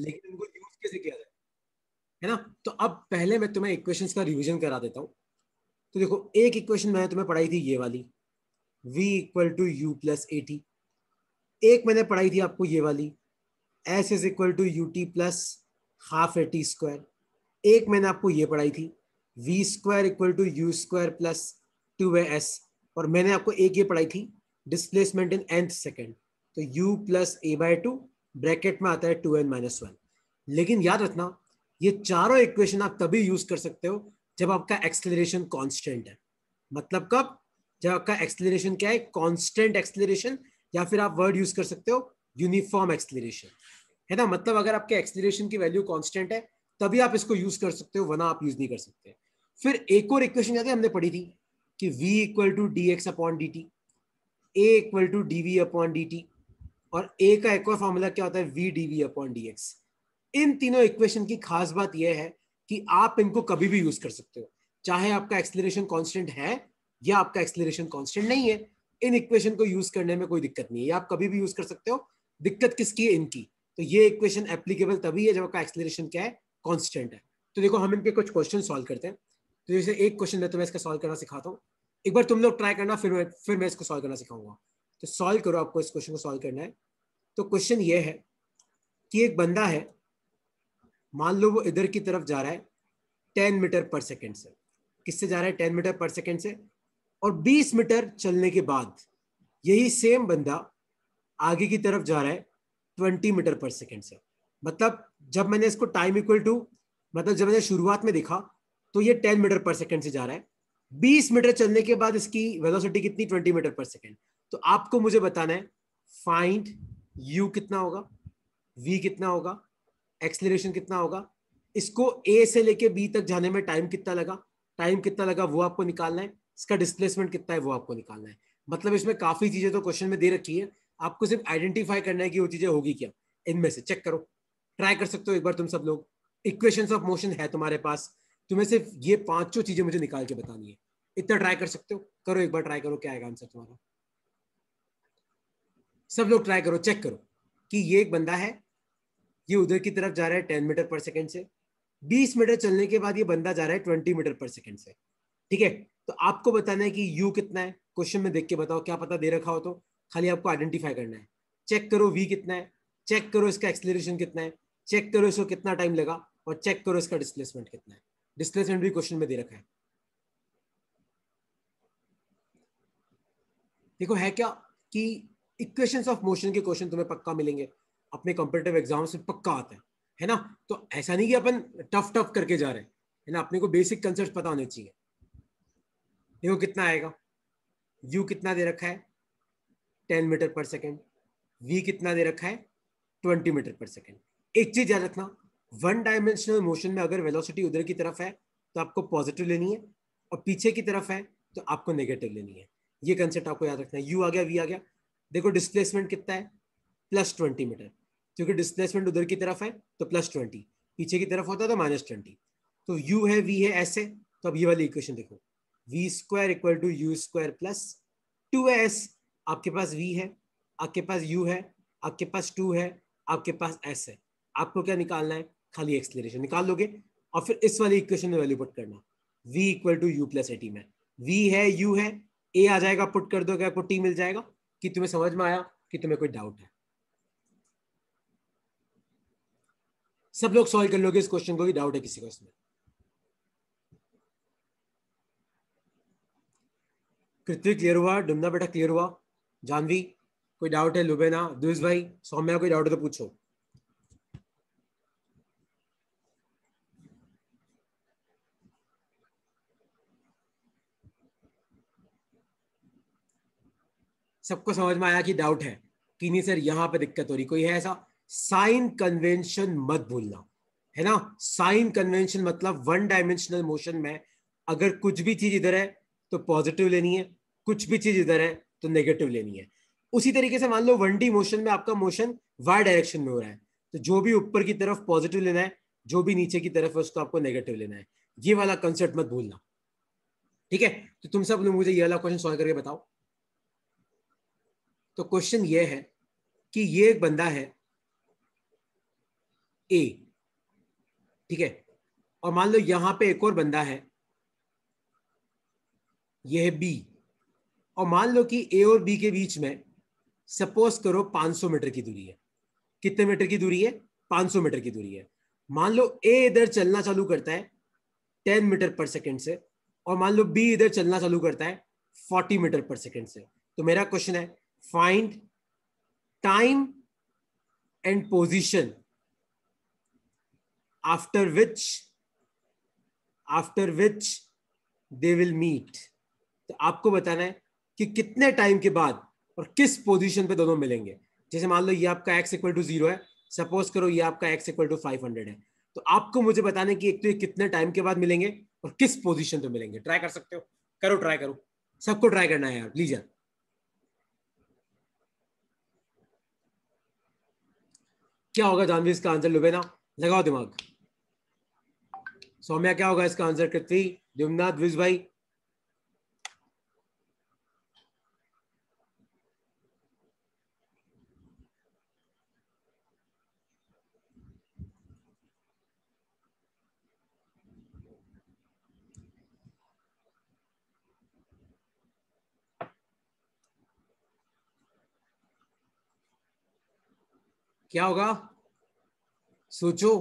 लेकिन उनको यूज कैसे किया जाए है ना तो अब पहले मैं तुम्हें इक्वेशंस का रिवीजन करा देता हूँ तो देखो एक इक्वेशन मैंने तुम्हें पढ़ाई थी ये वाली v equal to u plus a t एक मैंने पढ़ाई थी आपको ये वाली s is equal to u t plus half a t square एक मैंने आपको ये पढ़ाई थी v square equal to u square plus two a s और मैंने आपको एक ये पढ़ाई थी डिस्प्लेसमेंट इन एंथ सेकेंड तो u plus a by two bracket में आता है टू एन माइनस वन लेकिन याद रखना ये चारों इक्वेशन आप तभी यूज कर सकते हो जब आपका एक्सलेशन कॉन्स्टेंट है मतलब कब जब आपका एक्सलेशन क्या है कॉन्स्टेंट एक्सलेशन या फिर आप वर्ड यूज कर सकते हो यूनिफॉर्म एक्सलेशन है ना मतलब अगर आपके एक्सलेशन की वैल्यू कॉन्स्टेंट है तभी आप इसको यूज कर सकते हो वरना आप यूज नहीं कर सकते फिर एक और इक्वेशन याद है हमने पढ़ी थी कि v equal to d x upon d t a equal to d v upon d t और ए का एक और फॉर्मूला क्या होता है v d v upon d x इन तीनों इक्वेशन की खास बात यह है कि आप इनको कभी भी यूज कर सकते हो चाहे आपका एक्सलेशन कॉन्स्टेंट है या आपका एक्सलेशन कॉन्स्टेंट नहीं है इन इक्वेशन को यूज करने में कोई दिक्कत नहीं है आप कभी भी यूज कर सकते हो दिक्कत किसकी है इनकी तो ये इक्वेशन एप्लीकेबल तभी है जब आपका एक्सलेशन क्या है कॉन्स्टेंट है तो देखो हम इनके कुछ क्वेश्चन सोल्व करते हैं तो जैसे एक क्वेश्चन मैं तुम्हें इसका सोल्व करना सिखाता हूँ एक बार तुम लोग ट्राई करना फिर मैं फिर मैं इसको सोल्व करना सिखाऊंगा तो सॉल्व करो आपको इस क्वेश्चन को सॉल्व करना है तो क्वेश्चन ये है कि एक बंदा है मान लो वो इधर की तरफ जा रहा है टेन मीटर पर सेकेंड से किससे जा रहा है टेन मीटर पर सेकेंड से और बीस मीटर चलने के बाद यही सेम बंदा आगे की तरफ जा रहा है ट्वेंटी मीटर पर सेकेंड से मतलब जब मैंने इसको टाइम इक्वल टू मतलब जब मैंने शुरुआत में देखा तो ये टेन मीटर पर सेकेंड से जा रहा है बीस मीटर चलने के बाद इसकी वेलोसिटी कितनी ट्वेंटी मीटर पर सेकेंड तो आपको मुझे बताना है फाइंड यू कितना होगा वी कितना होगा एक्सलेशन कितना होगा इसको ए से लेके बी तक जाने में टाइम कितना लगा टाइम कितना लगा वो आपको निकालना है इसका डिस्प्लेसमेंट कितना है वो आपको निकालना है मतलब इसमें काफी चीजें तो क्वेश्चन में दे रखी है आपको सिर्फ आइडेंटिफाई करना है कि वो चीजें होगी क्या इनमें से चेक करो ट्राई कर सकते हो एक बार तुम सब लोग इक्वेशन ऑफ मोशन है तुम्हारे पास तुम्हें सिर्फ ये पांचों चीजें मुझे निकाल के बतानी है इतना ट्राई कर सकते हो करो एक बार ट्राई करो क्या आएगा आंसर तुम्हारा सब लोग ट्राई करो चेक करो कि ये एक बंदा है ये उधर की तरफ जा रहा है टेन मीटर पर सेकेंड से बीस मीटर चलने के बाद ये बंदा जा रहा है ट्वेंटी मीटर पर सेकेंड से ठीक है तो आपको बताना है कि यू कितना है क्वेश्चन में देख के बताओ क्या पता दे रखा हो तो खाली आपको आइडेंटिफाई करना है चेक करो वी कितना है चेक करो इसका एक्सलेशन कितना है चेक करो इसको कितना टाइम लगा और चेक करो इसका डिस्प्लेसमेंट कितना है डिस्प्लेसमेंट भी क्वेश्चन में दे रखा है देखो है क्या कि इक्वेशन ऑफ मोशन के क्वेश्चन तुम्हें पक्का मिलेंगे अपने कॉम्पिटेटिव एग्जाम्स में पक्का आते हैं है ना तो ऐसा नहीं कि अपन टफ टफ करके जा रहे हैं है ना अपने को बेसिक कंसेप्ट पता होने चाहिए देखो कितना आएगा यू कितना दे रखा है ten metre per second v कितना दे रखा है ट्वेंटी मीटर पर सेकेंड एक चीज याद रखना वन डायमेंशनल मोशन में अगर वेलोसिटी उधर की तरफ है तो आपको पॉजिटिव लेनी है और पीछे की तरफ है तो आपको नेगेटिव लेनी है ये कंसेप्ट आपको याद रखना है यू आ गया वी आ गया देखो डिस्प्लेसमेंट कितना है प्लस ट्वेंटी मीटर क्योंकि डिस्प्लेसमेंट उधर की तरफ है तो प्लस ट्वेंटी पीछे की तरफ होता है तो माइनस ट्वेंटी तो यू है वी है ऐसे तो अब ये वाली इक्वेशन देखो v square equal to u square plus two s आपके पास वी है आपके पास यू है आपके पास टू है आपके पास एस है आपको क्या निकालना है खाली एक्सलेशन निकाल लोगे और फिर इस वाली इक्वेशन में वैल्यू पुट करना v equal to u plus a t में वी है यू है ए आ जाएगा पुट कर दोगे आपको टी मिल जाएगा कि तुम्हें समझ में आया कि तुम्हें कोई डाउट है सब लोग सॉल्व कर लोगे इस क्वेश्चन को कि डाउट है किसी को इसमें कृतिक क्लियर हुआ डुमना बेटा क्लियर हुआ जानवी कोई डाउट है लुबेना दुष भाई सौम्या कोई डाउट है तो पूछो सबको समझ में आया कि डाउट है कि नहीं सर यहाँ पे दिक्कत हो रही कोई है ऐसा साइन कन्वेंशन मत भूलना है ना साइन कन्वेंशन मतलब वन डायमेंशनल मोशन में अगर कुछ भी चीज इधर है तो पॉजिटिव लेनी है कुछ भी चीज इधर है तो नेगेटिव लेनी है उसी तरीके से मान लो वन डी मोशन में आपका मोशन वाई डायरेक्शन में हो रहा है तो जो भी ऊपर की तरफ पॉजिटिव लेना है जो भी नीचे की तरफ है उसको आपको नेगेटिव लेना है ये वाला कंसेप्ट मत भूलना ठीक है तो तुम सब लोग मुझे ये वाला क्वेश्चन सॉल्व करके बताओ तो क्वेश्चन ये है कि ये एक बंदा है ए ठीक है और मान लो यहां पे एक और बंदा है यह है बी और मान लो कि ए और बी के बीच में सपोज करो 500 मीटर की दूरी है कितने मीटर की दूरी है 500 मीटर की दूरी है मान लो ए इधर चलना चालू करता है 10 मीटर पर सेकंड से और मान लो बी इधर चलना चालू करता है 40 मीटर पर सेकंड से तो मेरा क्वेश्चन है find time and position after which after which they will meet तो आपको बताना है कि कितने टाइम के बाद और किस पोजीशन पे दोनों मिलेंगे जैसे मान लो ये आपका एक्स इक्वल टू जीरो है सपोज करो ये आपका x equal to five hundred है तो आपको मुझे बताने की एक तो ये कितने टाइम के बाद मिलेंगे और किस पोजीशन पे मिलेंगे ट्राई कर सकते हो करो ट्राई करो सबको ट्राई करना है यार प्लीज यार क्या होगा जानवी इसका आंसर लुबेना लगाओ दिमाग सौम्या क्या होगा इसका आंसर कृति जुमना द्विज भाई क्या होगा सोचो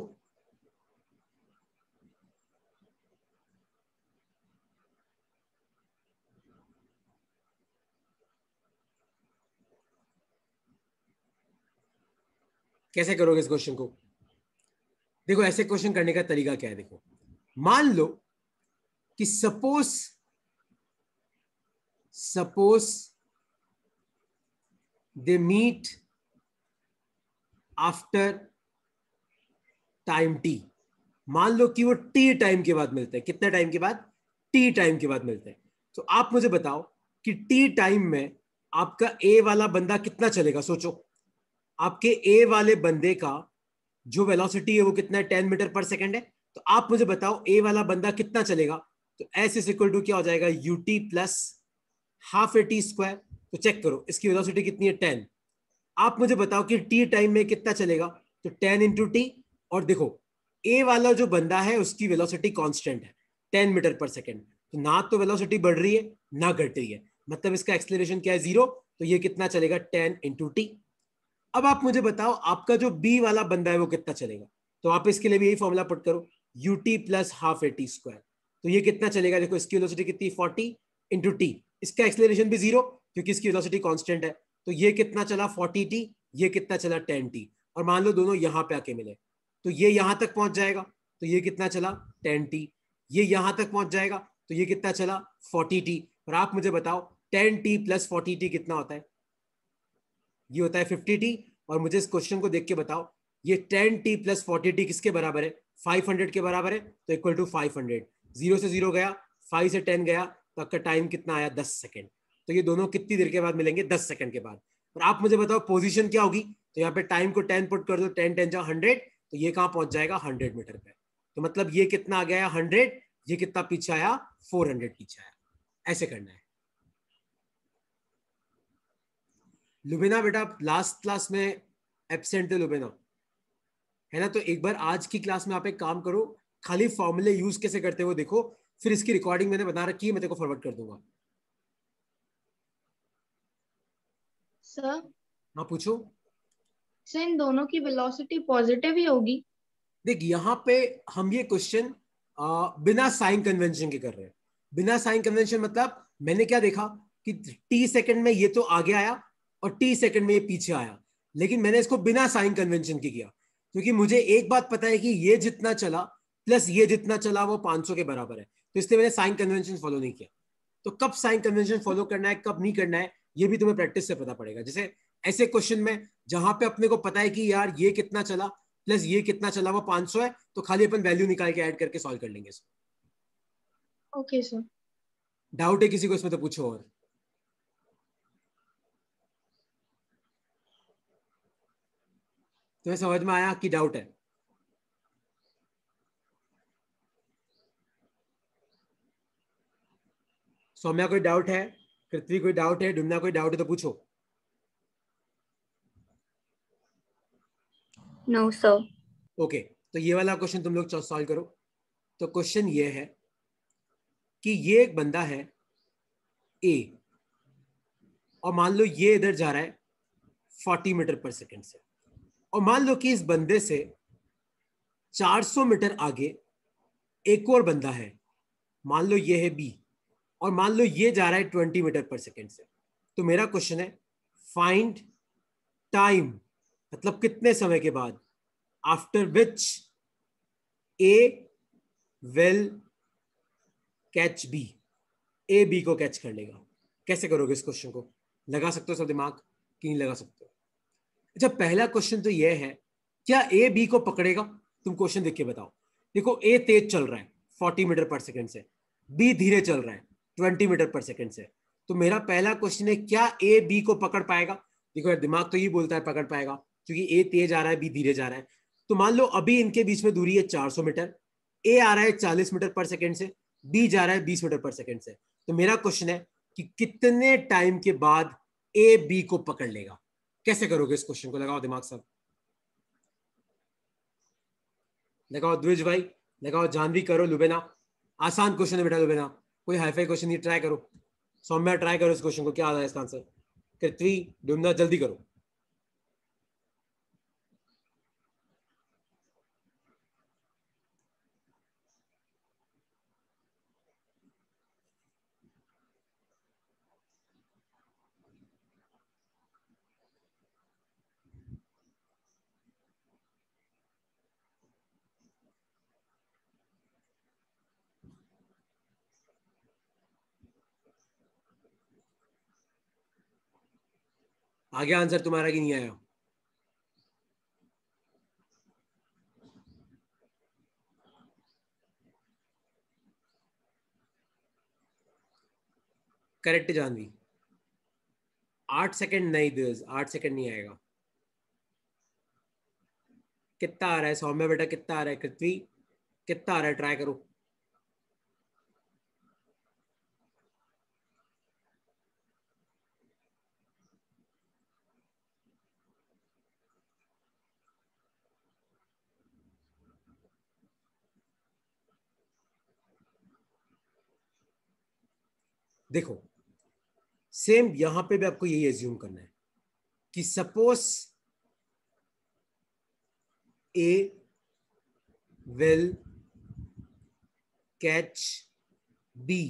कैसे करोगे इस क्वेश्चन को देखो ऐसे क्वेश्चन करने का तरीका क्या है देखो मान लो कि suppose suppose they meet after time t मान लो कि वो टी टाइम के बाद मिलते हैं कितने टाइम के बाद टी टाइम के बाद मिलते हैं तो आप मुझे बताओ कि टी टाइम में आपका ए वाला बंदा कितना चलेगा सोचो आपके ए वाले बंदे का जो वेलोसिटी है वो कितना है टेन मीटर पर सेकेंड है तो आप मुझे बताओ ए वाला बंदा कितना चलेगा तो एस इज इक्वल टू क्या हो जाएगा u t plus half a t square तो चेक करो इसकी वेलोसिटी कितनी है टेन आप मुझे बताओ कि टी टाइम में कितना चलेगा तो टेन इंटू टी और देखो ए वाला जो बंदा है उसकी वेलोसिटी कांस्टेंट है टेन मीटर पर सेकेंड तो ना तो वेलोसिटी बढ़ रही है ना घट रही है मतलब इसका एक्सलेशन क्या है जीरो तो ये कितना चलेगा टेन इंटू टी अब आप मुझे बताओ आपका जो बी वाला बंदा है वो कितना चलेगा तो आप इसके लिए भी यही फॉर्मूला पुट करो u t plus half a t square तो ये कितना चलेगा देखो इसकी वेलोसिटी कितनी फोर्टी इंटू टी इसका एक्सलेशन भी जीरो क्योंकि इसकी वेलोसिटी कॉन्स्टेंट है तो ये कितना चला फोर्टी टी ये कितना चला टेन टी और मान लो दोनों यहां पे आके मिले तो ये यहां तक पहुंच जाएगा तो ये कितना चला टेन टी ये यहां तक पहुंच जाएगा तो ये कितना चला फोर्टी टी और आप मुझे बताओ ten t plus forty t कितना होता है ये होता है फिफ्टी टी और मुझे इस क्वेश्चन को देख के बताओ ये ten t plus forty t किसके बराबर है फाइव हंड्रेड के बराबर है तो equal to five hundred zero से जीरो गया फाइव से टेन गया तो आपका टाइम कितना आया दस सेकेंड तो ये दोनों कितनी देर के बाद मिलेंगे दस सेकंड के बाद और आप मुझे बताओ पोजीशन क्या होगी तो यहाँ पे टाइम को टेन पुट कर दो टेन टेन जाओ हंड्रेड तो ये कहाँ पहुंच जाएगा हंड्रेड मीटर पे तो मतलब ये कितना आ गया हंड्रेड ये कितना पीछे आया फोर हंड्रेड पीछे आया ऐसे करना है लुबेना बेटा लास्ट क्लास में एबसेंट थे लुबेना है ना तो एक बार आज की क्लास में आप एक काम करो खाली फॉर्मूले यूज कैसे करते हो देखो फिर इसकी रिकॉर्डिंग मैंने बना रखी है मैं तेरे को फॉरवर्ड कर दूंगा सर हाँ पूछो सर इन दोनों की वेलोसिटी पॉजिटिव ही होगी देख यहाँ पे हम ये क्वेश्चन बिना साइन कन्वेंशन के कर रहे हैं बिना साइन कन्वेंशन मतलब मैंने क्या देखा कि टी सेकंड में ये तो आगे आया और टी सेकंड में ये पीछे आया लेकिन मैंने इसको बिना साइन कन्वेंशन के किया क्योंकि मुझे एक बात पता है कि ये जितना चला प्लस ये जितना चला वो पांच के बराबर है तो इसलिए मैंने साइन कन्वेंशन फॉलो नहीं किया तो कब साइन कन्वेंशन फॉलो करना है कब नहीं करना है ये भी तुम्हें प्रैक्टिस से पता पड़ेगा जैसे ऐसे क्वेश्चन में जहां पे अपने को पता है कि यार ये कितना चला प्लस ये कितना चला वो 500 है तो खाली अपन वैल्यू निकाल के ऐड करके सॉल्व कर लेंगे इसको ओके सर डाउट है किसी को इसमें तो पूछो और तुम्हें समझ में आया कि डाउट है सौम्या कोई डाउट है पृथ्वी कोई डाउट है डुमना कोई डाउट है तो पूछो नो सर ओके तो ये वाला क्वेश्चन तुम लोग सॉल्व करो तो क्वेश्चन ये है कि ये एक बंदा है ए और मान लो ये इधर जा रहा है फोर्टी मीटर पर सेकंड से और मान लो कि इस बंदे से 400 मीटर आगे एक और बंदा है मान लो ये है बी और मान लो ये जा रहा है ट्वेंटी मीटर पर सेकेंड से तो मेरा क्वेश्चन है फाइंड टाइम मतलब कितने समय के बाद after which A will catch B A B को कैच कर लेगा कैसे करोगे इस क्वेश्चन को लगा सकते हो सब दिमाग कि नहीं लगा सकते हो अच्छा पहला क्वेश्चन तो यह है क्या ए बी को पकड़ेगा तुम क्वेश्चन देख के बताओ देखो ए तेज चल रहा है फोर्टी मीटर पर सेकेंड से बी धीरे चल रहा है ट्वेंटी मीटर पर सेकेंड से तो मेरा पहला क्वेश्चन है क्या ए बी को पकड़ पाएगा देखो यार दिमाग तो ये बोलता है पकड़ पाएगा क्योंकि ए तेज आ रहा है बी धीरे जा रहा है तो मान लो अभी इनके बीच में दूरी है चार मीटर ए आ रहा है चालीस मीटर पर सेकेंड से बी जा रहा है बीस मीटर पर सेकेंड से तो मेरा क्वेश्चन है कि कितने टाइम के बाद ए बी को पकड़ लेगा कैसे करोगे इस क्वेश्चन को लगाओ दिमाग सब लगाओ द्विज भाई लगाओ जानवी करो लुबेना आसान क्वेश्चन है बेटा लुबेना कोई हाईफाई क्वेश्चन नहीं ट्राई करो सौम्या ट्राई करो इस क्वेश्चन को क्या आ रहा है इसका आंसर कृथ्वी डुमना जल्दी करो आगे आंसर तुम्हारा कि नहीं आया करेक्ट जानवी आठ सेकंड नहीं दस आठ सेकंड नहीं आएगा कितना आ रहा है सौम्य बेटा कितना आ रहा है कृथ्वी कितना आ रहा है ट्राई करो देखो सेम यहां पे भी आपको यही एज्यूम करना है कि suppose A will catch B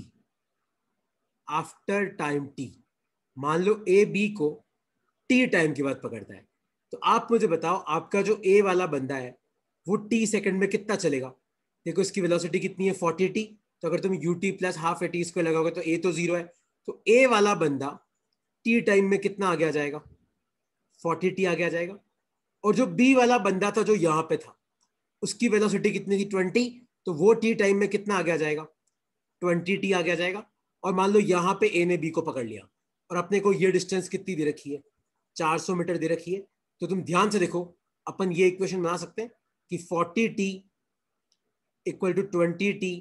after time t मान लो ए बी को टी टाइम के बाद पकड़ता है तो आप मुझे बताओ आपका जो ए वाला बंदा है वो टी सेकंड में कितना चलेगा देखो इसकी वेलोसिटी कितनी है फोर्टी टी तो अगर तुम u t plus half a t square लगाओगे तो ए तो जीरो है तो ए वाला बंदा टी टाइम में कितना आगे आ जाएगा फोर्टी टी आगे आ जाएगा और जो बी वाला बंदा था जो यहां पे था उसकी वेलोसिटी कितनी थी ट्वेंटी तो वो टी टाइम में कितना आगे आ जाएगा ट्वेंटी टी आगे आ जाएगा और मान लो यहाँ पे ए ने बी को पकड़ लिया और अपने को ये डिस्टेंस कितनी दे रखी है 400 मीटर दे रखी है तो तुम ध्यान से देखो अपन ये इक्वेशन बना सकते हैं कि forty t equal to twenty t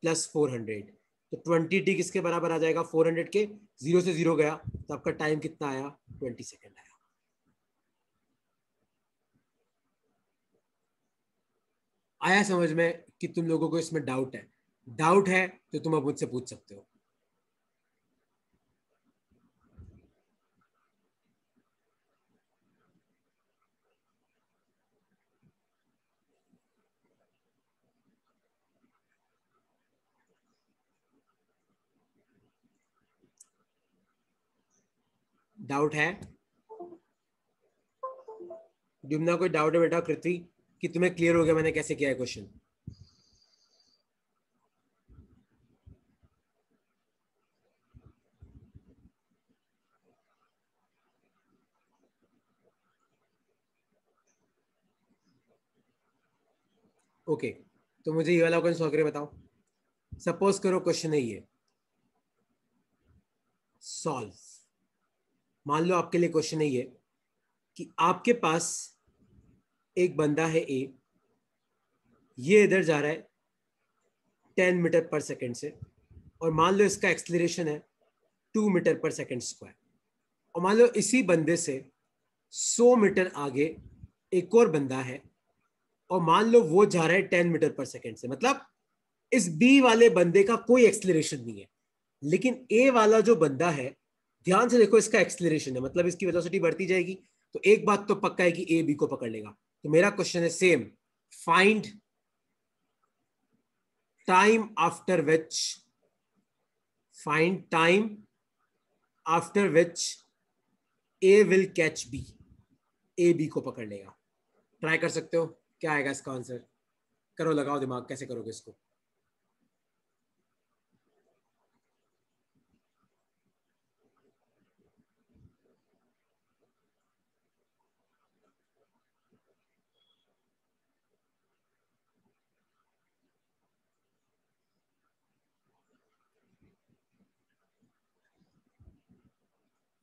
plus four hundred तो ट्वेंटी टी किसके बराबर आ जाएगा फोर हंड्रेड के जीरो से जीरो गया तो आपका टाइम कितना आया ट्वेंटी सेकेंड आया आया समझ में कि तुम लोगों को इसमें डाउट है डाउट है तो तुम अब मुझसे पूछ सकते हो डाउट है जुमना कोई डाउट है बेटा कृति कि तुम्हें क्लियर हो गया मैंने कैसे किया है क्वेश्चन ओके okay, तो मुझे ये वाला क्वेश्चन सॉल्व करके बताओ सपोज करो क्वेश्चन है ये सॉल्व मान लो आपके लिए क्वेश्चन है ये कि आपके पास एक बंदा है ए ये इधर जा रहा है टेन मीटर पर सेकंड से और मान लो इसका एक्सलेशन है two metre per second square और मान लो इसी बंदे से सौ मीटर आगे एक और बंदा है और मान लो वो जा रहा है टेन मीटर पर सेकेंड से मतलब इस बी वाले बंदे का कोई एक्सलेशन नहीं है लेकिन ए वाला जो बंदा है ध्यान से देखो इसका एक्सलेशन है मतलब इसकी वेलोसिटी बढ़ती जाएगी तो एक बात तो पक्का है कि ए बी को पकड़ लेगा तो मेरा क्वेश्चन है same find time after which find time after which A will catch B A B को पकड़ लेगा ट्राई कर सकते हो क्या आएगा इसका आंसर करो लगाओ दिमाग कैसे करोगे इसको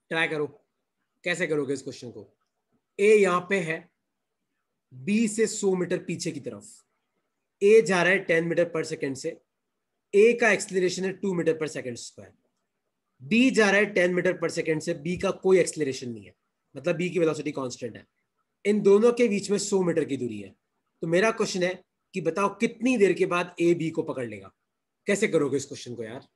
ट्राई करो कैसे करोगे इस क्वेश्चन को ए यहां पे है बी से 100 मीटर पीछे की तरफ ए जा रहा है 10 मीटर पर सेकेंड से ए का एक्सलेशन है 2 metre per second square B जा रहा है 10 मीटर पर सेकेंड से बी का कोई एक्सलेशन नहीं है मतलब बी की वेलोसिटी कांस्टेंट है इन दोनों के बीच में 100 मीटर की दूरी है तो मेरा क्वेश्चन है कि बताओ कितनी देर के बाद ए बी को पकड़ लेगा कैसे करोगे इस क्वेश्चन को यार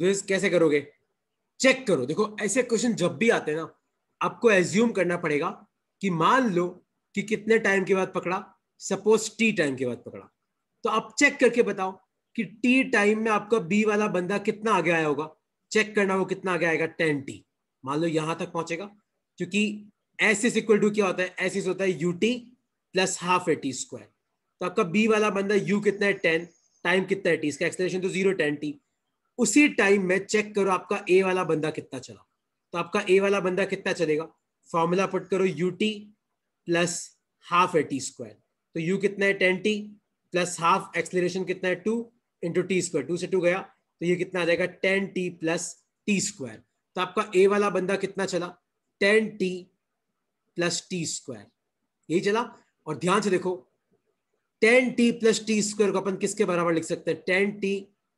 दिस तो कैसे करोगे चेक करो देखो ऐसे क्वेश्चन जब भी आते हैं ना आपको एज्यूम करना पड़ेगा कि मान लो कि कितने टाइम के बाद पकड़ा सपोज टी टाइम के बाद पकड़ा तो आप चेक करके बताओ कि टी टाइम में आपका बी वाला बंदा कितना आगे आया होगा चेक करना वो कितना आगे आएगा टेन टी मान लो यहां तक पहुंचेगा क्योंकि एस इज इक्वल टू क्या होता है एस इज होता है u t plus half a t square तो आपका बी वाला बंदा यू कितना है टेन टाइम कितना है टी इसका एक्सलेशन तो जीरो टेन टी उसी टाइम में चेक करो आपका ए वाला बंदा कितना चला तो आपका ए वाला बंदा कितना चलेगा फॉर्मूला पुट करो u t plus half a t square तो यू कितना है ten t plus half acceleration कितना है two into t square two से टू गया तो ये कितना आ जाएगा ten t plus t square तो आपका ए वाला बंदा कितना चला ten t plus t square यही चला और ध्यान से देखो ten t plus t square को अपन किसके बराबर लिख सकते हैं ten t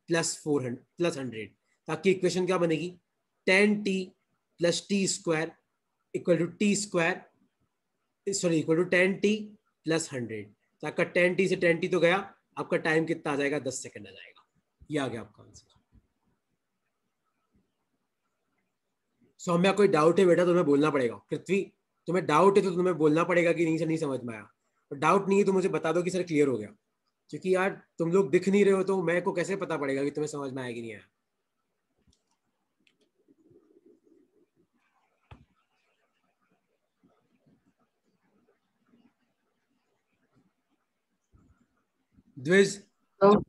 plus four hundred plus hundred ताकि इक्वेशन क्या बनेगी ten t plus t square equal to t square sorry equal to ten t plus hundred तो आपका टेन टी से टेन टी तो गया आपका टाइम कितना आ जाएगा दस सेकेंड आ जाएगा ये आ गया आपका आंसर सौम्या कोई डाउट है बेटा तो तुम्हें बोलना पड़ेगा पृथ्वी तुम्हें डाउट है तो तुम्हें बोलना पड़ेगा कि नहीं सर नहीं समझ में आया डाउट नहीं है तो मुझे बता दो कि सर क्लियर हो गया क्योंकि यार तुम लोग दिख नहीं रहे हो तो मैं को कैसे पता पड़ेगा कि तुम्हें समझ में आएगी नहीं आया द्विज तो-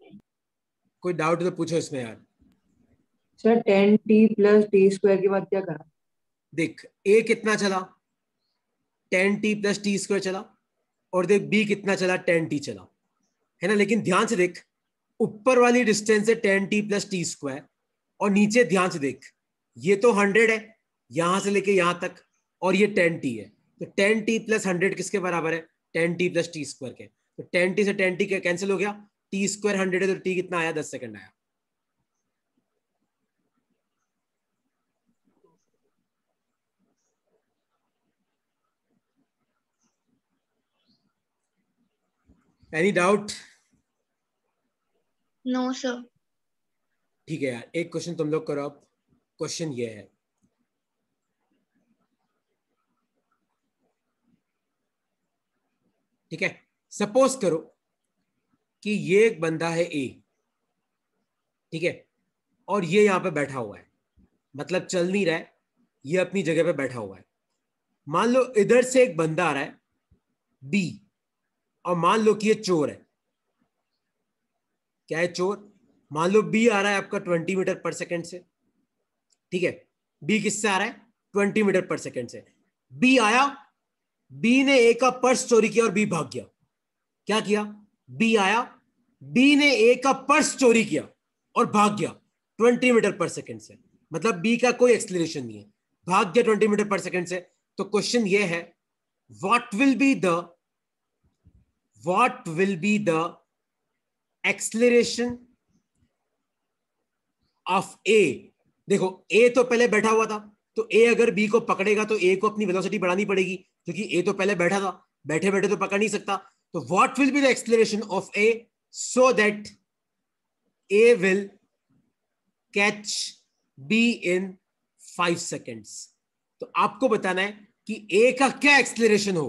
कोई डाउट तो पूछो इसमें यार sir ten t plus t square के बाद क्या करा देख ए कितना चला ten t plus t square चला और देख बी कितना चला टेन टी चला है ना लेकिन ध्यान से देख ऊपर वाली डिस्टेंस है ten t plus t square और नीचे ध्यान से देख ये तो हंड्रेड है यहां से लेके यहां तक और ये टेन टी है तो टेन टी प्लस हंड्रेड किसके बराबर है ten t plus t square के तो टेन टी से टेन टी कैंसिल हो गया टी स्क्वायर हंड्रेड है तो टी कितना आया दस सेकंड आया एनी डाउट नो सर ठीक है यार एक क्वेश्चन तुम लोग करो अब क्वेश्चन ये है ठीक है सपोज करो कि ये एक बंदा है ए ठीक है और ये यहां पे बैठा हुआ है मतलब चल नहीं रहा है ये अपनी जगह पे बैठा हुआ है मान लो इधर से एक बंदा आ रहा है बी और मान लो कि ये चोर है क्या है चोर मान लो बी आ रहा है आपका ट्वेंटी मीटर पर सेकेंड से ठीक है बी किससे आ रहा है ट्वेंटी मीटर पर सेकेंड से बी आया बी ने ए का पर्स चोरी किया और बी भाग गया क्या किया बी आया बी ने ए का पर्स चोरी किया और भाग गया ट्वेंटी मीटर पर सेकेंड से मतलब बी का कोई एक्सप्लेनेशन नहीं है भाग गया ट्वेंटी मीटर पर सेकेंड से तो क्वेश्चन ये है what will be the what will be the acceleration of A देखो ए तो पहले बैठा हुआ था तो ए अगर बी को पकड़ेगा तो ए को अपनी वेलोसिटी बढ़ानी पड़ेगी क्योंकि ए तो पहले बैठा था बैठे बैठे तो पकड़ नहीं सकता तो what will be the explain of A so that A will catch B in five seconds तो आपको बताना है कि ए का क्या एक्सप्लेन हो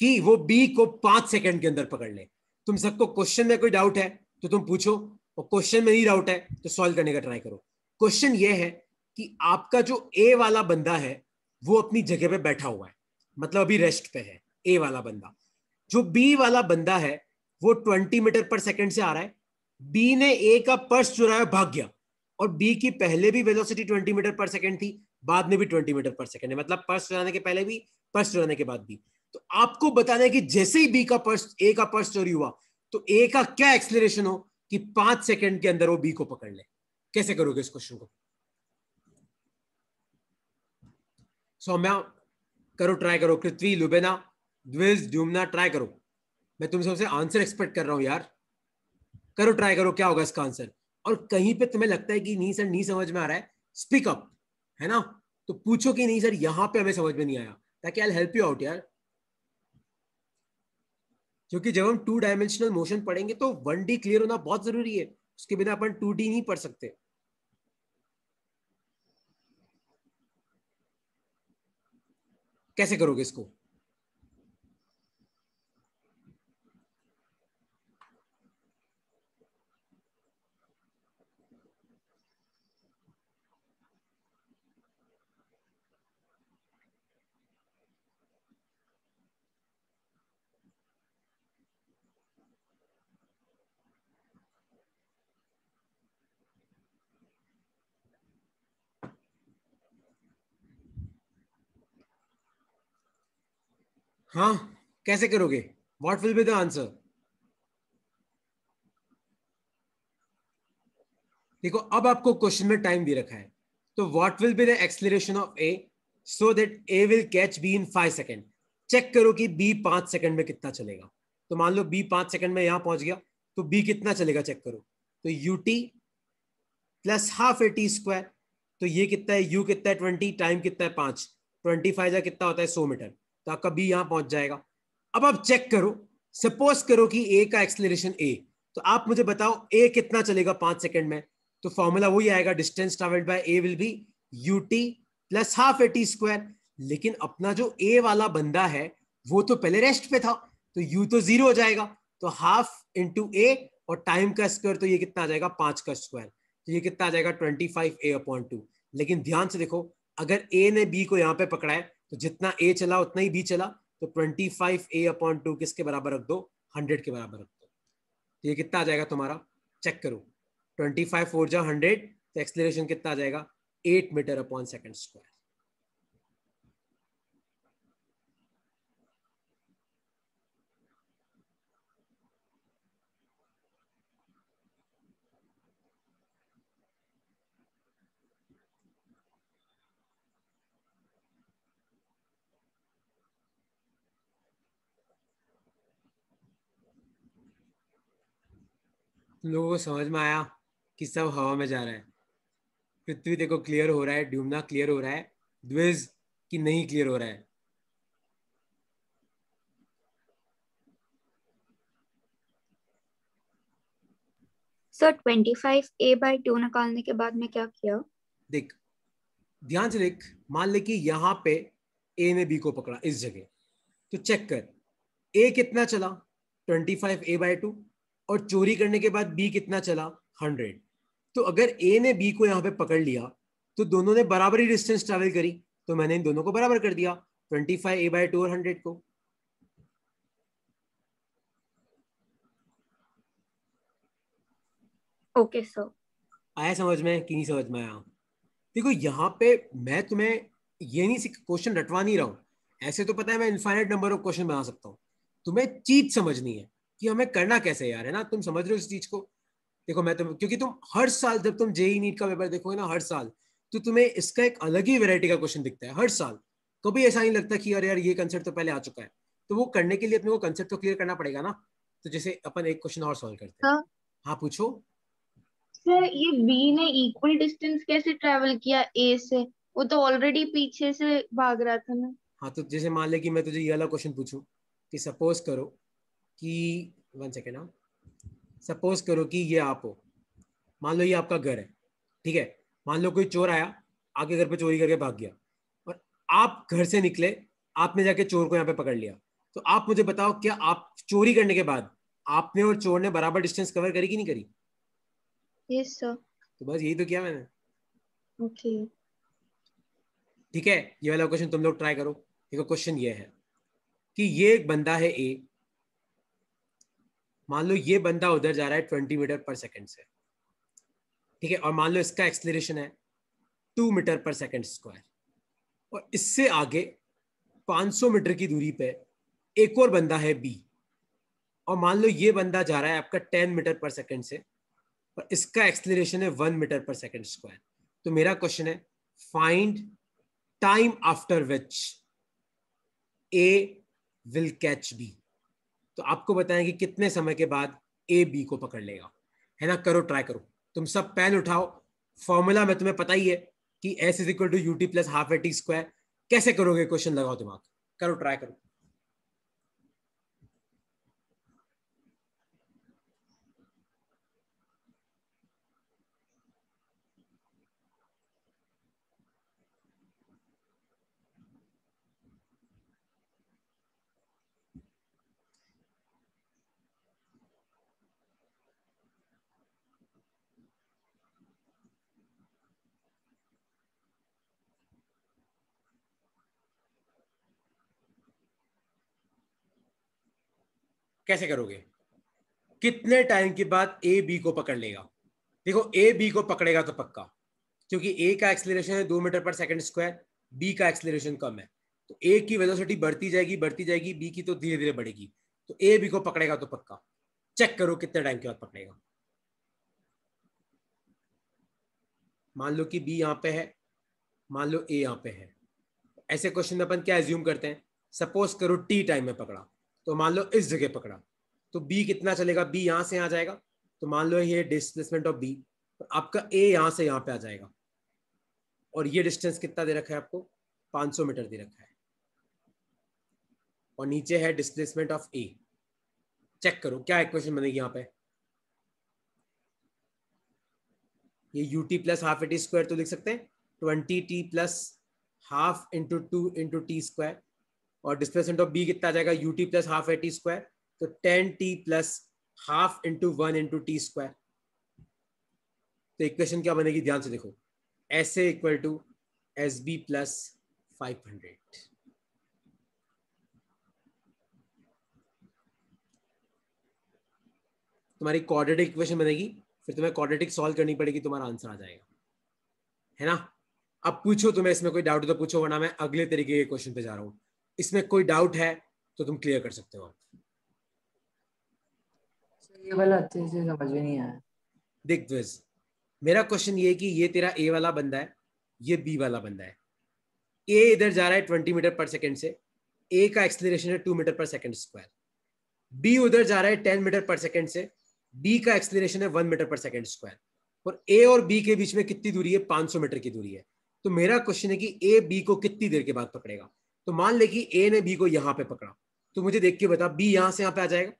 कि वो बी को पांच सेकंड के अंदर पकड़ ले तुम सबको क्वेश्चन में कोई डाउट है तो तुम पूछो और क्वेश्चन में नहीं डाउट है तो सॉल्व करने का ट्राई करो क्वेश्चन ये है कि आपका जो ए वाला बंदा है वो अपनी जगह पे बैठा हुआ है मतलब अभी रेस्ट पे है ए वाला बंदा जो बी वाला बंदा है वो ट्वेंटी मीटर पर सेकेंड से आ रहा है बी ने ए का पर्स चुराया भाग गया और बी की पहले भी velocity twenty metre per second थी बाद में भी ट्वेंटी मीटर पर सेकेंड है मतलब पर्स चुराने के पहले भी पर्स चुराने के बाद भी तो आपको बताना है कि जैसे ही बी का पर्स ए का पर्स चोरी हुआ तो ए का क्या एक्सलेशन हो कि पांच सेकंड के अंदर वो बी को पकड़ ले कैसे करोगे इस क्वेश्चन को सौम्या करो ट्राई करो कृथ्वी लुबेना द्विज ड्यूमना ट्राई करो मैं तुम सबसे आंसर एक्सपेक्ट कर रहा हूं यार करो ट्राई करो क्या होगा इसका आंसर और कहीं पे तुम्हें लगता है कि नहीं सर नहीं समझ में आ रहा है स्पीकअप है ना तो पूछो कि नहीं सर यहां पे हमें समझ में नहीं आया ताकि आई हेल्प यू आउट यार क्योंकि जब हम टू डायमेंशनल मोशन पढ़ेंगे तो वन डी क्लियर होना बहुत जरूरी है उसके बिना अपन टू डी नहीं पढ़ सकते कैसे करोगे इसको हाँ कैसे करोगे what will be the answer देखो अब आपको क्वेश्चन में टाइम दे रखा है तो what will be the acceleration of A so that A will catch B in five second check करो कि बी पांच सेकंड में कितना चलेगा तो मान लो बी पांच सेकंड में यहां पहुंच गया तो बी कितना चलेगा चेक करो तो u t plus half a t square तो ये कितना है यू कितना है ट्वेंटी टाइम कितना है पांच ट्वेंटी फाइव कितना होता है सो मीटर तो आपका बी यहां पहुंच जाएगा अब आप चेक करो सपोज करो कि ए का एक्सलेशन ए तो आप मुझे बताओ ए कितना चलेगा पांच सेकंड में तो फॉर्मूला वही आएगा distance travelled by A will be u t plus half a t square लेकिन अपना जो ए वाला बंदा है वो तो पहले रेस्ट पे था तो यू तो जीरो हो जाएगा तो हाफ इंटू ए और टाइम का स्क्वायर तो ये कितना आ जाएगा पांच का स्क्वायर तो ये कितना आ जाएगा twenty five a upon two लेकिन ध्यान से देखो अगर ए ने बी को यहाँ पे पकड़ा है तो जितना ए चला उतना ही बी चला तो twenty five a upon two किसके बराबर रख दो हंड्रेड के बराबर रख दो तो ये कितना आ जाएगा तुम्हारा चेक करो ट्वेंटी फाइव फोर जा हंड्रेड तो एक्सलेशन कितना आ जाएगा eight metre upon second square लोगों को समझ में आया कि सब हवा में जा रहा है पृथ्वी देखो क्लियर हो रहा है ड्यूमना क्लियर हो रहा है द्विज की नहीं क्लियर हो रहा है sir twenty five a by two निकालने के बाद में क्या किया देख ध्यान से देख मान ले कि यहां पे ए ने बी को पकड़ा इस जगह तो चेक कर ए कितना चला twenty five a by two और चोरी करने के बाद बी कितना चला हंड्रेड तो अगर ए ने बी को यहाँ पे पकड़ लिया तो दोनों ने बराबर ही डिस्टेंस ट्रेवल करी तो मैंने इन दोनों को बराबर कर दिया twenty five a by two और हंड्रेड को ओके सर आया समझ में कि नहीं समझ में आया देखो यहाँ पे मैं तुम्हें ये नहीं क्वेश्चन रटवा नहीं रहा हूं ऐसे तो पता है मैं इनफाइनाइट नंबर ऑफ क्वेश्चन बना सकता हूँ तुम्हें चीज समझनी है कि हमें करना कैसे यार है ना तुम समझ रहे हो इस चीज को देखो मैं तुम क्योंकि तुम हर साल जब तुम जेई नीट e का पेपर देखोगे ना हर साल तो तुम्हें इसका एक अलग ही वेरायटी का क्वेश्चन दिखता है हर साल कभी ऐसा नहीं लगता कि यार यार ये कंसेप्ट तो पहले आ चुका है तो वो करने के लिए अपने को कंसेप्ट तो क्लियर करना पड़ेगा ना तो जैसे अपन एक क्वेश्चन और सॉल्व करते हैं हाँ।, हाँ, पूछो सर ये बी ने इक्वल डिस्टेंस कैसे ट्रेवल किया ए से वो तो ऑलरेडी पीछे से भाग रहा था ना हाँ तो जैसे मान ले कि मैं तुझे ये वाला क्वेश्चन पूछूं कि सपोज करो कि वन सेकेंड आप सपोज करो कि ये आप हो मान लो ये आपका घर है ठीक है मान लो कोई चोर आया आपके घर पे चोरी करके भाग गया और आप घर से निकले आपने जाके चोर को यहाँ पे पकड़ लिया तो आप मुझे बताओ क्या आप चोरी करने के बाद आपने और चोर ने बराबर डिस्टेंस कवर करी कि नहीं करी यस सर तो बस यही तो किया मैंने ओके ठीक है ये वाला क्वेश्चन तुम लोग ट्राई करो देखो क्वेश्चन ये है कि ये एक बंदा है ए मान लो ये बंदा उधर जा रहा है ट्वेंटी मीटर पर सेकेंड से ठीक है और मान लो इसका एक्सलेशन है two metre per second square और इससे आगे 500 मीटर की दूरी पे एक और बंदा है बी और मान लो ये बंदा जा रहा है आपका 10 मीटर पर सेकेंड से और इसका एक्सलेशन है one metre per second square तो मेरा क्वेश्चन है find time after which A will catch B तो आपको बताएं कि कितने समय के बाद ए बी को पकड़ लेगा है ना करो ट्राई करो तुम सब पेन उठाओ फॉर्मूला में तुम्हें पता ही है कि s is equal to u t plus half a t square कैसे करोगे क्वेश्चन लगाओ दिमाग करो ट्राई करो कैसे करोगे कितने टाइम के बाद ए बी को पकड़ लेगा देखो ए बी को पकड़ेगा तो पक्का क्योंकि ए का एक्सलेशन है दो metre per second square B का एक्सलेशन कम है तो ए की वेलोसिटी बढ़ती जाएगी बढ़ती जाएगी बी की तो धीरे धीरे बढ़ेगी तो ए बी को पकड़ेगा तो पक्का चेक करो कितने टाइम के बाद पकड़ेगा मान लो कि बी यहां पे है मान लो ए यहां पे है ऐसे क्वेश्चन अपन क्या एज्यूम करते हैं सपोज करो टी टाइम में पकड़ा तो मान लो इस जगह पकड़ा तो बी कितना चलेगा बी यहां से आ जाएगा तो मान लो ये डिस्प्लेसमेंट ऑफ बी आपका ए यहां से यहां पे आ जाएगा और ये डिस्टेंस कितना दे रखा है आपको 500 मीटर दे रखा है और नीचे है डिस्प्लेसमेंट ऑफ ए चेक करो क्या इक्वेशन बनेगी यहां पे ये u t plus half a t square तो लिख सकते हैं twenty t plus half into two into t square और डिस्प्लेसमेंट ऑफ बी कितना जाएगा यू टी प्लस हाफ है टी स्क्वायर तो ten t plus half into one into t square तो इक्वेशन क्या बनेगी ध्यान से देखो s A equal to s B plus five hundred तुम्हारी क्वाड्रेटिक इक्वेशन बनेगी फिर तुम्हें क्वाड्रेटिक सॉल्व करनी पड़ेगी तुम्हारा आंसर आ जाएगा है ना अब पूछो तुम्हें इसमें कोई डाउट हो तो पूछो वरना मैं अगले तरीके के क्वेश्चन पे जा रहा हूं इसमें कोई डाउट है तो तुम क्लियर कर सकते हो ये वाला अच्छे से समझ में नहीं आया देख द्विज मेरा क्वेश्चन ये कि ये तेरा ए वाला बंदा है ये बी वाला बंदा है ए इधर जा रहा है ट्वेंटी मीटर पर सेकंड से ए का एक्सलेशन है two metre per second square B उधर जा रहा है टेन मीटर पर सेकंड से बी का एक्सलेशन है one metre per second square और ए और बी के बीच में कितनी दूरी है पांच मीटर की दूरी है तो मेरा क्वेश्चन है कि ए बी को कितनी देर के बाद पकड़ेगा तो मान ले कि ए ने बी को यहां पे पकड़ा तो मुझे देख के बता बी यहां से यहां पे आ जाएगा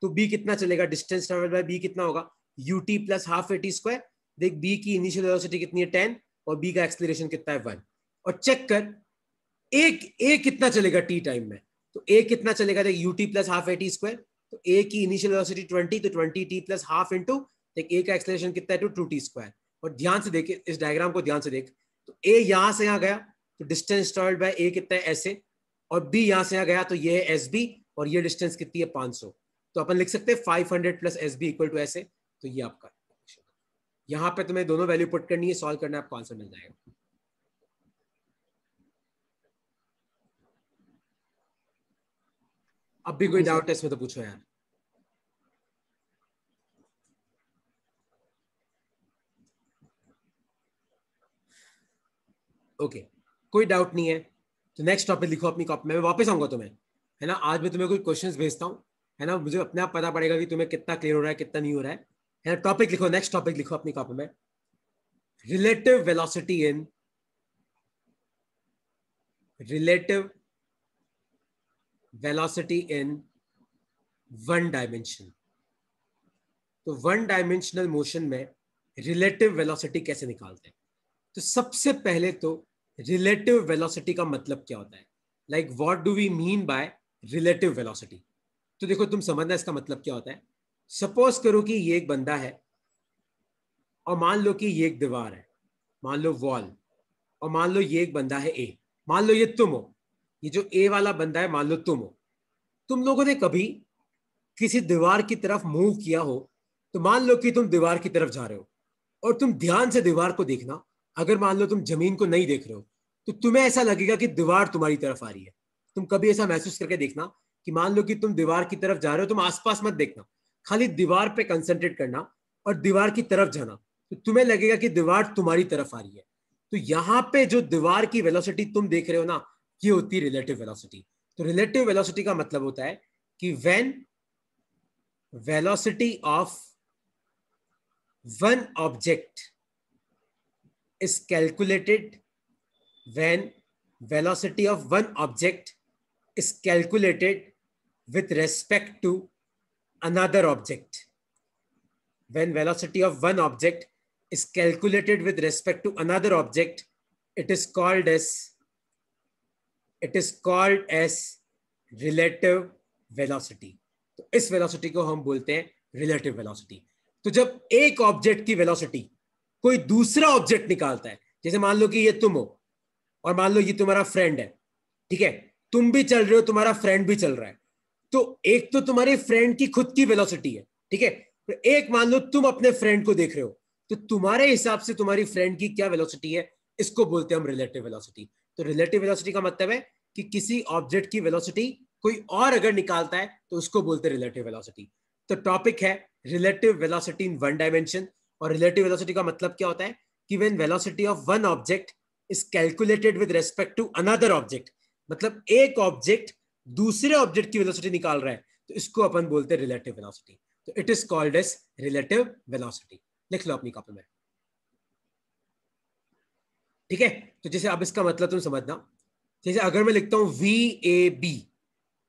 तो बी कितना चलेगा डिस्टेंस ट्रेवल बाय बी कितना होगा u t plus half a t square देख बी की इनिशियल वेलोसिटी कितनी है टेन और बी का एक्सलेशन कितना है वन और चेक कर एक ए कितना चलेगा टी टाइम में तो ए कितना चलेगा देख u t plus half a t square तो ए की इनिशियल वेलोसिटी ट्वेंटी तो twenty t plus half into देख ए का एक्सलेशन कितना है टू टू टी स्क्वायर और ध्यान से देखे इस डायग्राम को ध्यान से देख तो ए यहां से यहां गया तो डिस्टेंस इंस्टॉल्ड बाय ए कितना है ऐसे और बी यहां से आ गया तो ये है एस बी और ये डिस्टेंस कितनी है पांच सौ तो अपन लिख सकते हैं five hundred plus s B equal to ऐसे तो ये आपका यहाँ पे तुम्हें दोनों वैल्यू पुट करनी है सॉल्व करना है आपको आंसर मिल जाएगा अब भी कोई डाउट है इसमें तो पूछो यार ओके okay. कोई डाउट नहीं है तो नेक्स्ट टॉपिक लिखो अपनी कॉपी में वापस आऊंगा तुम्हें है ना आज मैं तुम्हें कुछ क्वेश्चन भेजता हूँ है ना मुझे अपने आप पता पड़ेगा कि तुम्हें कितना क्लियर हो रहा है कितना नहीं हो रहा है है ना टॉपिक लिखो नेक्स्ट टॉपिक लिखो अपनी कॉपी में relative velocity in relative velocity in one dimension तो वन डायमेंशनल मोशन में रिलेटिव वेलोसिटी कैसे निकालते हैं तो सबसे पहले तो रिलेटिव वेलोसिटी का मतलब क्या होता है like what do we mean by relative velocity तो देखो तुम समझना इसका मतलब क्या होता है सपोज करो कि ये एक बंदा है और मान लो कि ये एक दीवार है मान लो वॉल और मान लो ये एक बंदा है ए मान लो ये तुम हो ये जो ए वाला बंदा है मान लो तुम हो तुम लोगों ने कभी किसी दीवार की तरफ मूव किया हो तो मान लो कि तुम दीवार की तरफ जा रहे हो और तुम ध्यान से दीवार को देखना अगर मान लो तुम जमीन को नहीं देख रहे हो तो तुम्हें ऐसा लगेगा कि दीवार तुम्हारी तरफ आ रही है तुम कभी ऐसा महसूस करके देखना कि मान लो कि तुम दीवार की तरफ जा रहे हो तुम आसपास मत देखना खाली दीवार पे कंसंट्रेट करना और दीवार की तरफ जाना तो तुम्हें लगेगा कि दीवार तुम्हारी तरफ आ रही है तो यहाँ पे जो दीवार की वेलोसिटी तुम देख रहे हो ना ये होती है रिलेटिव वेलोसिटी तो रिलेटिव वेलोसिटी का मतलब होता है कि when velocity of one object is calculated when velocity of one object is calculated with respect to another object. When velocity of one object is calculated with respect to another object, it is called as it is called as relative velocity. to is velocity ko hum bolte hain relative velocity. to jab ek object ki velocity कोई दूसरा object निकालता है जैसे मान लो कि ये तुम हो और मान लो ये तुम्हारा फ्रेंड है ठीक है तुम भी चल रहे हो तुम्हारा फ्रेंड भी चल रहा है तो एक तो तुम्हारे फ्रेंड की खुद की वेलोसिटी है ठीक है तो एक मान लो तुम अपने फ्रेंड को देख रहे हो तो तुम्हारे हिसाब से तुम्हारी फ्रेंड की क्या वेलोसिटी है इसको बोलते हैं हम रिलेटिव वेलोसिटी तो रिलेटिव वेलोसिटी का मतलब है कि किसी ऑब्जेक्ट की वेलोसिटी कोई और अगर निकालता है तो उसको बोलते हैं रिलेटिव वेलोसिटी तो टॉपिक है relative velocity in one dimension और रिलेटिव वेलोसिटी का मतलब क्या होता है कि when velocity of one object is calculated with respect to another object मतलब एक ऑब्जेक्ट दूसरे ऑब्जेक्ट की वेलोसिटी निकाल रहा है तो इसको अपन बोलते हैं रिलेटिव वेलोसिटी तो it is called as relative velocity लिख लो अपनी कॉपी में ठीक है तो जैसे अब इसका मतलब तुम समझना जैसे अगर मैं लिखता हूं वी ए बी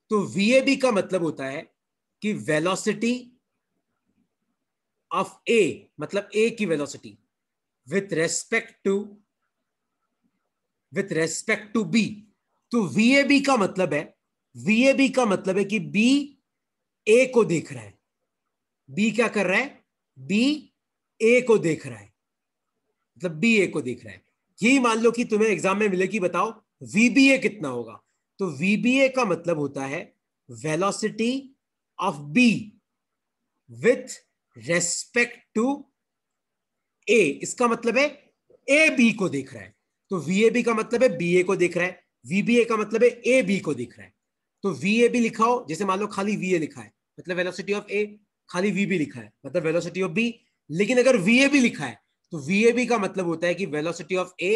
तो वी ए बी का मतलब होता है कि वेलोसिटी ऑफ ए मतलब ए की velocity with respect to with respect to B तो वी ए बी का मतलब है वी ए बी का मतलब है कि बी ए को देख रहा है बी क्या कर रहा है बी ए को देख रहा है मतलब बी ए को देख रहा है यही मान लो कि तुम्हें एग्जाम में मिले कि बताओ वीबीए कितना होगा तो वीबीए का मतलब होता है velocity of B with respect to A इसका मतलब है ए बी को देख रहा है तो बी का मतलब है बी ए को देख रहा है वीबीए का मतलब है ए बी को देख रहा है तो वी बी लिखा हो जैसे मान लो खाली वी ए लिखा है मतलब वेलोसिटी ऑफ ए खाली बी लिखा है मतलब वेलोसिटी ऑफ बी लेकिन अगर वी ए बी लिखा है तो बी का मतलब होता है कि velocity of A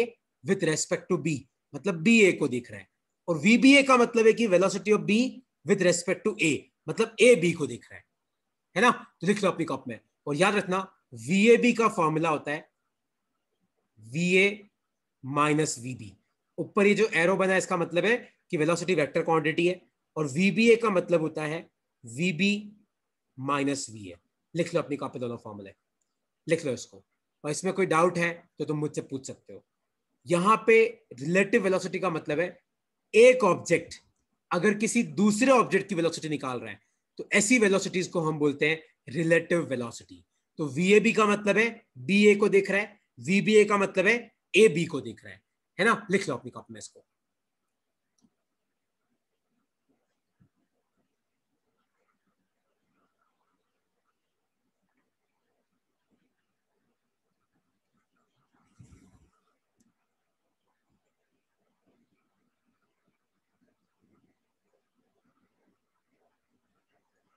with respect to B मतलब बी ए को देख रहा है और वीबीए का मतलब है कि velocity of B with respect to A मतलब ए बी को देख रहा है है ना तो लिख लो अपनी कॉप में और याद रखना वीएबी का फॉर्मूला होता है वीए माइनस वीबी ऊपर ये जो एरो बना है इसका मतलब है कि वेलोसिटी वेक्टर क्वांटिटी है और वीबीए का मतलब होता है वीबी माइनस वी ए लिख लो अपनी कॉपी दोनों फॉर्मूले लिख लो इसको और इसमें कोई डाउट है तो तुम मुझसे पूछ सकते हो यहां पे रिलेटिव वेलोसिटी का मतलब है एक ऑब्जेक्ट अगर किसी दूसरे ऑब्जेक्ट की वेलोसिटी निकाल रहा है तो ऐसी वेलोसिटीज को हम बोलते हैं रिलेटिव वेलोसिटी तो वी का मतलब है बी को देख रहा है वी का मतलब है ए को देख रहा है है ना लिख लो अपनी कॉपी में इसको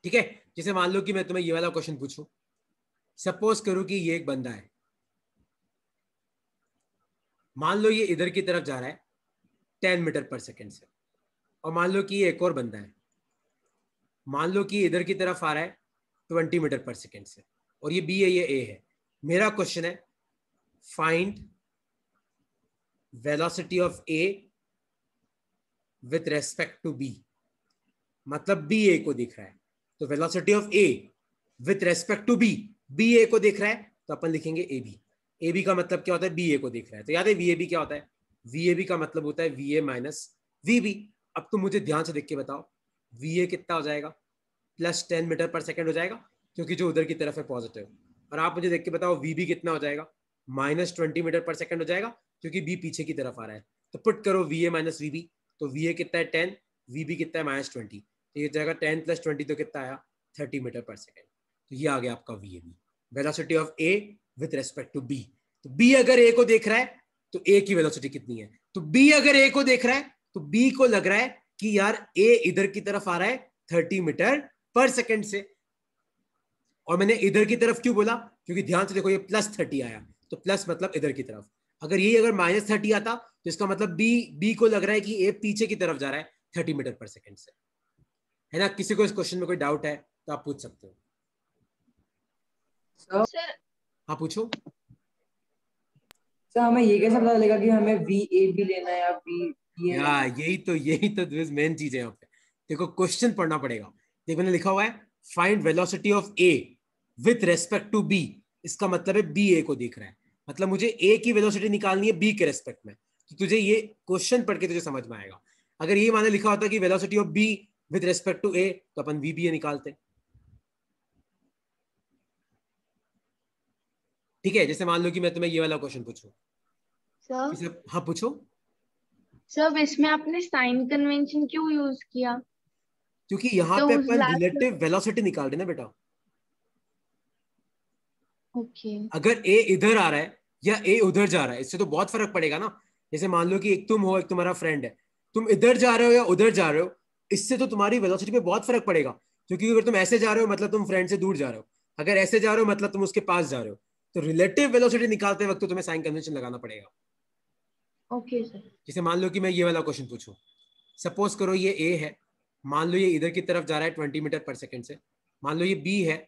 ठीक है जैसे मान लो कि मैं तुम्हें ये वाला क्वेश्चन पूछू सपोज करो कि ये एक बंदा है मान लो ये इधर की तरफ जा रहा है टेन मीटर पर सेकेंड से और मान लो कि ये एक और बंदा है मान लो कि इधर की तरफ आ रहा है ट्वेंटी मीटर पर सेकेंड से और ये बी है ये ए है मेरा क्वेश्चन है find velocity of A with respect to B मतलब बी ए को दिख रहा है तो velocity of A with respect to B B A को देख रहा है तो अपन लिखेंगे ए बी ए बी का मतलब क्या होता है बी ए को देख रहा है तो याद है वी ए बी क्या होता है वी ए बी का मतलब होता है v A minus v B अब तुम मुझे ध्यान से देख के बताओ वी ए कितना हो जाएगा plus ten metre per second हो जाएगा क्योंकि जो उधर की तरफ है पॉजिटिव और आप मुझे देख के बताओ वी बी कितना हो जाएगा minus twenty metre per second हो जाएगा क्योंकि बी पीछे की तरफ आ रहा है तो पुट करो v A minus v B तो वी ए कितना है टेन वी बी कितना है माइनस ट्वेंटी तो ये जाएगा टेन प्लस ट्वेंटी तो कितना आया थर्टी मीटर पर सेकेंड तो ये आ गया आपका V A velocity of A with respect to B तो बी अगर ए को देख रहा है तो ए की वेलासिटी कितनी है तो बी अगर ए को देख रहा है तो बी को लग रहा है कि यार ए इधर की तरफ आ रहा है थर्टी मीटर पर सेकेंड से और मैंने इधर की तरफ क्यों बोला क्योंकि ध्यान से देखो ये प्लस थर्टी आया तो प्लस मतलब इधर की तरफ अगर ये अगर माइनस थर्टी आता तो इसका मतलब बी बी को लग रहा है कि ए पीछे की तरफ जा रहा है थर्टी मीटर पर सेकेंड से है ना किसी को इस क्वेश्चन में कोई डाउट है तो आप पूछ सकते हो हाँ पूछो सर हमें ये कैसे पता चलेगा कि हमें वी ए भी लेना है या वी यही तो यही तो मेन चीज है यहाँ पे देखो क्वेश्चन पढ़ना पड़ेगा देखो मैंने लिखा हुआ है find velocity of A with respect to B इसका मतलब है बी ए को देख रहा है मतलब मुझे ए की वेलोसिटी निकालनी है बी के रेस्पेक्ट में तो तुझे ये क्वेश्चन पढ़ के तुझे समझ में आएगा अगर ये माने लिखा होता कि velocity of B with respect to A तो अपन वीबीए निकालते हैं ठीक है जैसे मान लो कि मैं तुम्हें ये वाला क्वेश्चन पूछू सर हाँ पूछो सर इसमें आपने साइन कन्वेंशन क्यों यूज किया क्योंकि यहाँ तो पे अपन रिलेटिव वेलोसिटी निकाल रहे ना बेटा ओके अगर ए इधर आ रहा है या ए उधर जा रहा है इससे तो बहुत फर्क पड़ेगा ना जैसे मान लो कि एक तुम हो एक तुम्हारा फ्रेंड है तुम इधर जा रहे हो या उधर जा रहे हो इससे तो तुम्हारी वेलोसिटी पे बहुत फर्क पड़ेगा क्योंकि अगर तुम ऐसे जा रहे हो मतलब तुम फ्रेंड से दूर जा रहे हो अगर ऐसे जा रहे हो मतलब तुम उसके पास जा रहे हो तो रिलेटिव वेलोसिटी निकालते वक्त तो तुम्हें साइन कन्वेंशन लगाना पड़ेगा ओके सर जैसे मान लो कि मैं ये वाला क्वेश्चन पूछू सपोज करो ये ए है मान लो ये इधर की तरफ जा रहा है ट्वेंटी मीटर पर सेकेंड से मान लो ये बी है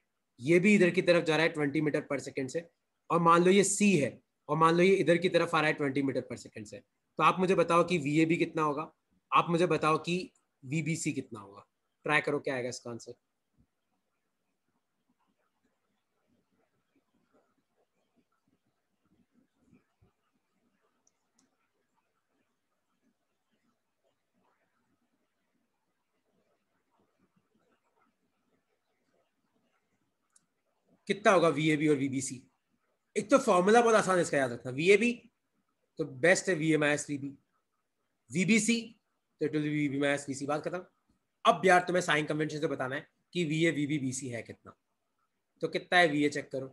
ये भी इधर की तरफ जा रहा है ट्वेंटी मीटर पर सेकेंड से और मान लो ये सी है और मान लो ये इधर की तरफ आ रहा है ट्वेंटी मीटर पर सेकेंड से तो आप मुझे बताओ कि वी ए बी कितना होगा आप मुझे बताओ कि वीबीसी कितना होगा ट्राई करो क्या आएगा इसका आंसर कितना होगा वीएबी और वीबीसी एक तो फॉर्मूला बहुत आसान है इसका याद रखना वीएबी तो बेस्ट है वीएमआईएस वीबी वीबीसी तो it will be V minus V C बात खत्म अब यार तुम्हें साइन कन्वेंशन से बताना है कि V A V B B C है कितना तो कितना है वी ए चेक करो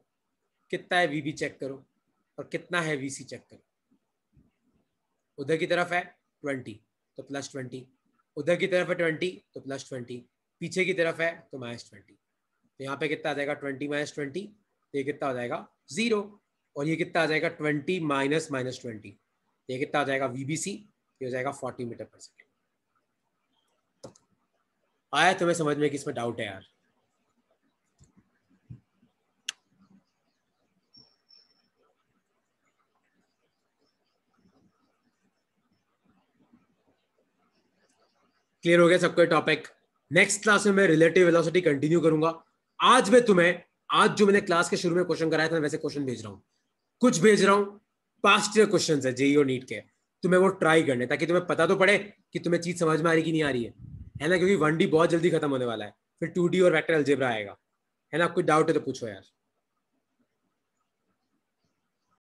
कितना है वी बी चेक करो और कितना है वी सी चेक करो उधर की तरफ है ट्वेंटी तो प्लस ट्वेंटी उधर की तरफ है ट्वेंटी तो प्लस ट्वेंटी पीछे की तरफ है तो माइनस ट्वेंटी तो यहाँ पे कितना आ जाएगा ट्वेंटी माइनस ट्वेंटी तो ये कितना हो जाएगा जीरो और ये कितना आ जाएगा ट्वेंटी माइनस माइनस ट्वेंटी ये कितना आ जाएगा वी बी सी ये हो जाएगा फोर्टी मीटर पर सेकेंड आया तुम्हें तो समझ में कि इसमें डाउट है यार क्लियर हो गया सबको टॉपिक नेक्स्ट क्लास में मैं रिलेटिव वेलोसिटी कंटिन्यू करूंगा आज मैं तुम्हें आज जो मैंने क्लास के शुरू में क्वेश्चन कराया था वैसे क्वेश्चन भेज रहा हूं कुछ भेज रहा हूं पास्ट ईयर क्वेश्चन है जेईओ नीट e के तुम्हें वो ट्राई करने ताकि तुम्हें पता तो पड़े कि तुम्हें चीज समझ में आ रही कि नहीं आ रही है है ना क्योंकि वन डी बहुत जल्दी खत्म होने वाला है फिर टू डी और वैक्टर अलजेब्रा आएगा है ना कोई डाउट है तो पूछो यार